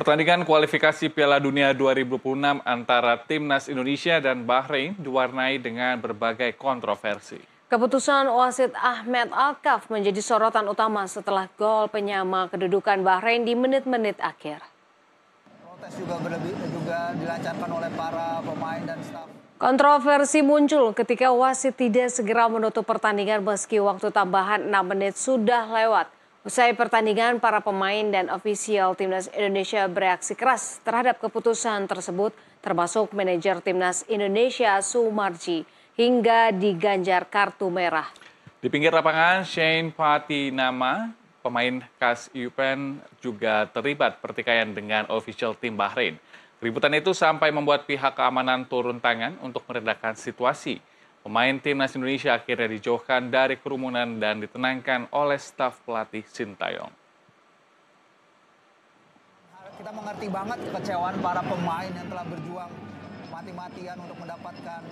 Pertandingan kualifikasi Piala Dunia 2006 antara Timnas Indonesia dan Bahrain diwarnai dengan berbagai kontroversi. Keputusan wasit Ahmed Alkaf menjadi sorotan utama setelah gol penyama kedudukan Bahrain di menit-menit akhir. Protes juga, berlebih, juga dilancarkan oleh para pemain dan staf. Kontroversi muncul ketika wasit tidak segera menutup pertandingan meski waktu tambahan 6 menit sudah lewat. Usai pertandingan, para pemain dan ofisial timnas Indonesia bereaksi keras terhadap keputusan tersebut, termasuk manajer timnas Indonesia Sumarji, hingga diganjar kartu merah. Di pinggir lapangan, Shane Patinama, pemain khas Yupen, juga terlibat pertikaian dengan ofisial tim Bahrain. Keributan itu sampai membuat pihak keamanan turun tangan untuk meredakan situasi. Pemain timnas Indonesia akhirnya dijauhkan dari kerumunan dan ditenangkan oleh staf pelatih Sintayong kita mengerti banget kekecewaan para pemain yang telah berjuang mati-matian untuk mendapatkan